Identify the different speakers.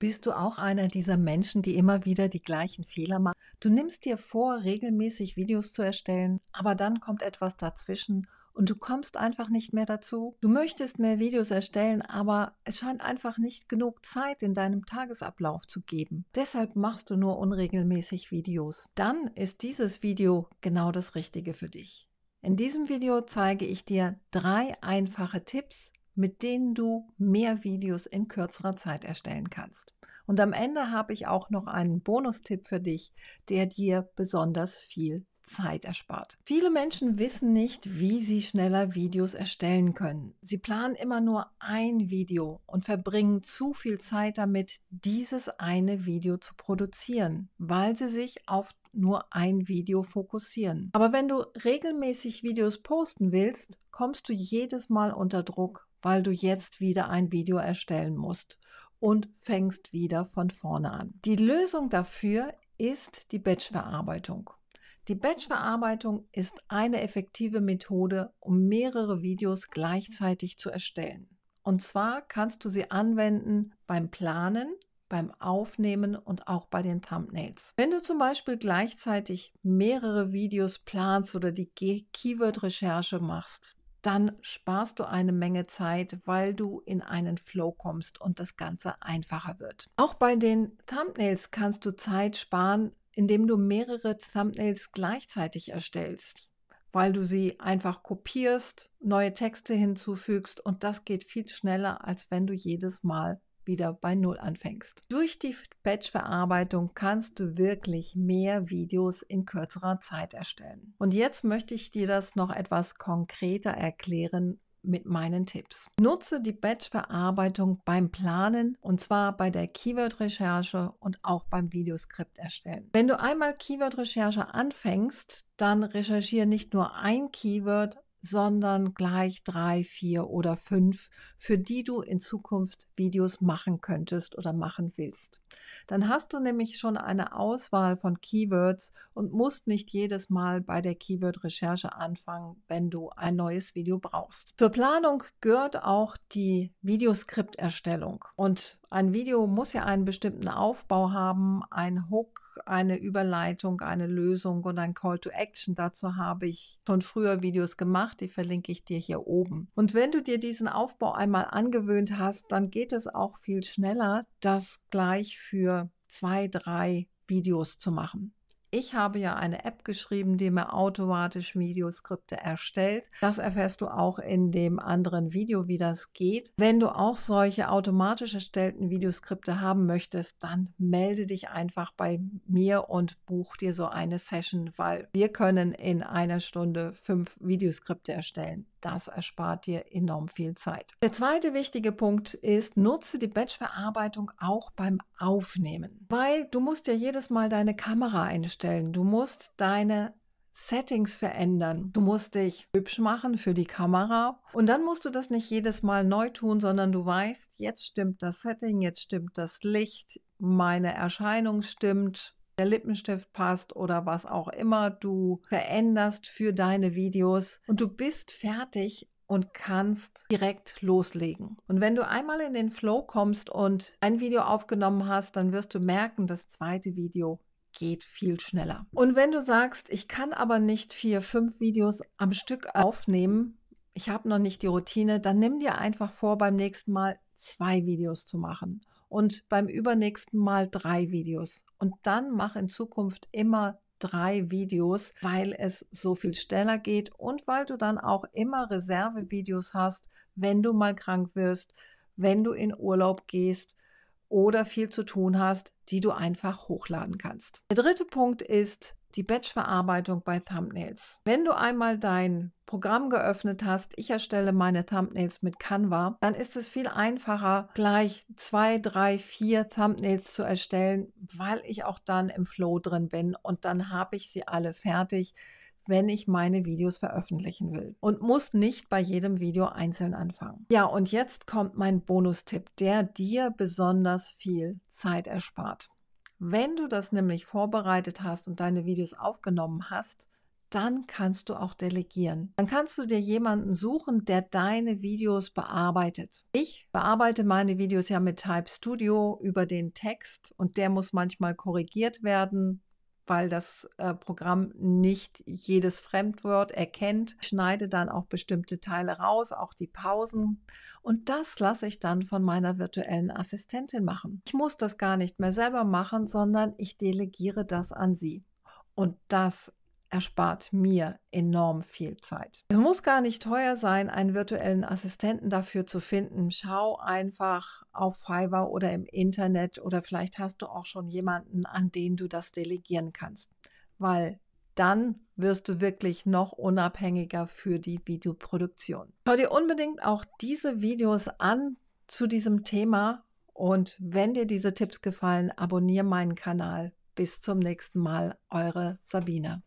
Speaker 1: Bist du auch einer dieser Menschen, die immer wieder die gleichen Fehler machen? Du nimmst dir vor, regelmäßig Videos zu erstellen, aber dann kommt etwas dazwischen und du kommst einfach nicht mehr dazu. Du möchtest mehr Videos erstellen, aber es scheint einfach nicht genug Zeit in deinem Tagesablauf zu geben. Deshalb machst du nur unregelmäßig Videos. Dann ist dieses Video genau das Richtige für dich. In diesem Video zeige ich dir drei einfache Tipps, mit denen du mehr Videos in kürzerer Zeit erstellen kannst. Und am Ende habe ich auch noch einen Bonustipp für dich, der dir besonders viel Zeit erspart. Viele Menschen wissen nicht, wie sie schneller Videos erstellen können. Sie planen immer nur ein Video und verbringen zu viel Zeit damit, dieses eine Video zu produzieren, weil sie sich auf nur ein Video fokussieren. Aber wenn du regelmäßig Videos posten willst, kommst du jedes Mal unter Druck, weil du jetzt wieder ein Video erstellen musst und fängst wieder von vorne an. Die Lösung dafür ist die Batchverarbeitung. Die Batchverarbeitung ist eine effektive Methode, um mehrere Videos gleichzeitig zu erstellen. Und zwar kannst du sie anwenden beim Planen beim Aufnehmen und auch bei den Thumbnails. Wenn du zum Beispiel gleichzeitig mehrere Videos planst oder die Keyword-Recherche machst, dann sparst du eine Menge Zeit, weil du in einen Flow kommst und das Ganze einfacher wird. Auch bei den Thumbnails kannst du Zeit sparen, indem du mehrere Thumbnails gleichzeitig erstellst, weil du sie einfach kopierst, neue Texte hinzufügst und das geht viel schneller, als wenn du jedes Mal wieder bei Null anfängst. Durch die Batch-Verarbeitung kannst du wirklich mehr Videos in kürzerer Zeit erstellen. Und jetzt möchte ich dir das noch etwas konkreter erklären, mit meinen Tipps. Nutze die Batch-Verarbeitung beim Planen und zwar bei der Keyword-Recherche und auch beim Videoskript erstellen. Wenn du einmal Keyword-Recherche anfängst, dann recherchiere nicht nur ein Keyword, sondern gleich drei, vier oder fünf, für die du in Zukunft Videos machen könntest oder machen willst. Dann hast du nämlich schon eine Auswahl von Keywords und musst nicht jedes Mal bei der Keyword-Recherche anfangen, wenn du ein neues Video brauchst. Zur Planung gehört auch die Videoskripterstellung und ein Video muss ja einen bestimmten Aufbau haben, ein Hook, eine Überleitung, eine Lösung und ein Call to Action. Dazu habe ich schon früher Videos gemacht, die verlinke ich dir hier oben. Und wenn du dir diesen Aufbau einmal angewöhnt hast, dann geht es auch viel schneller, das gleich für zwei, drei Videos zu machen. Ich habe ja eine App geschrieben, die mir automatisch Videoskripte erstellt. Das erfährst du auch in dem anderen Video, wie das geht. Wenn du auch solche automatisch erstellten Videoskripte haben möchtest, dann melde dich einfach bei mir und buch dir so eine Session, weil wir können in einer Stunde fünf Videoskripte erstellen das erspart dir enorm viel Zeit. Der zweite wichtige Punkt ist, nutze die Batch-Verarbeitung auch beim Aufnehmen, weil du musst ja jedes Mal deine Kamera einstellen, du musst deine Settings verändern. Du musst dich hübsch machen für die Kamera und dann musst du das nicht jedes Mal neu tun, sondern du weißt, jetzt stimmt das Setting, jetzt stimmt das Licht, meine Erscheinung stimmt, der Lippenstift passt oder was auch immer du veränderst für deine Videos und du bist fertig und kannst direkt loslegen. Und wenn du einmal in den Flow kommst und ein Video aufgenommen hast, dann wirst du merken, das zweite Video geht viel schneller. Und wenn du sagst, ich kann aber nicht vier, fünf Videos am Stück aufnehmen, ich habe noch nicht die Routine, dann nimm dir einfach vor, beim nächsten Mal zwei Videos zu machen und beim übernächsten Mal drei Videos. Und dann mach in Zukunft immer drei Videos, weil es so viel schneller geht und weil du dann auch immer Reservevideos hast, wenn du mal krank wirst, wenn du in Urlaub gehst oder viel zu tun hast, die du einfach hochladen kannst. Der dritte Punkt ist, die Batch-Verarbeitung bei Thumbnails. Wenn du einmal dein Programm geöffnet hast, ich erstelle meine Thumbnails mit Canva, dann ist es viel einfacher, gleich zwei, drei, vier Thumbnails zu erstellen, weil ich auch dann im Flow drin bin und dann habe ich sie alle fertig wenn ich meine Videos veröffentlichen will und muss nicht bei jedem Video einzeln anfangen. Ja, und jetzt kommt mein Bonustipp, der dir besonders viel Zeit erspart. Wenn du das nämlich vorbereitet hast und deine Videos aufgenommen hast, dann kannst du auch delegieren. Dann kannst du dir jemanden suchen, der deine Videos bearbeitet. Ich bearbeite meine Videos ja mit Type Studio über den Text und der muss manchmal korrigiert werden, weil das äh, Programm nicht jedes Fremdwort erkennt, Ich schneide dann auch bestimmte Teile raus, auch die Pausen. Und das lasse ich dann von meiner virtuellen Assistentin machen. Ich muss das gar nicht mehr selber machen, sondern ich delegiere das an sie. Und das erspart mir enorm viel Zeit. Es muss gar nicht teuer sein, einen virtuellen Assistenten dafür zu finden. Schau einfach auf Fiverr oder im Internet oder vielleicht hast du auch schon jemanden, an den du das delegieren kannst, weil dann wirst du wirklich noch unabhängiger für die Videoproduktion. Schau dir unbedingt auch diese Videos an zu diesem Thema und wenn dir diese Tipps gefallen, abonniere meinen Kanal. Bis zum nächsten Mal, eure Sabine.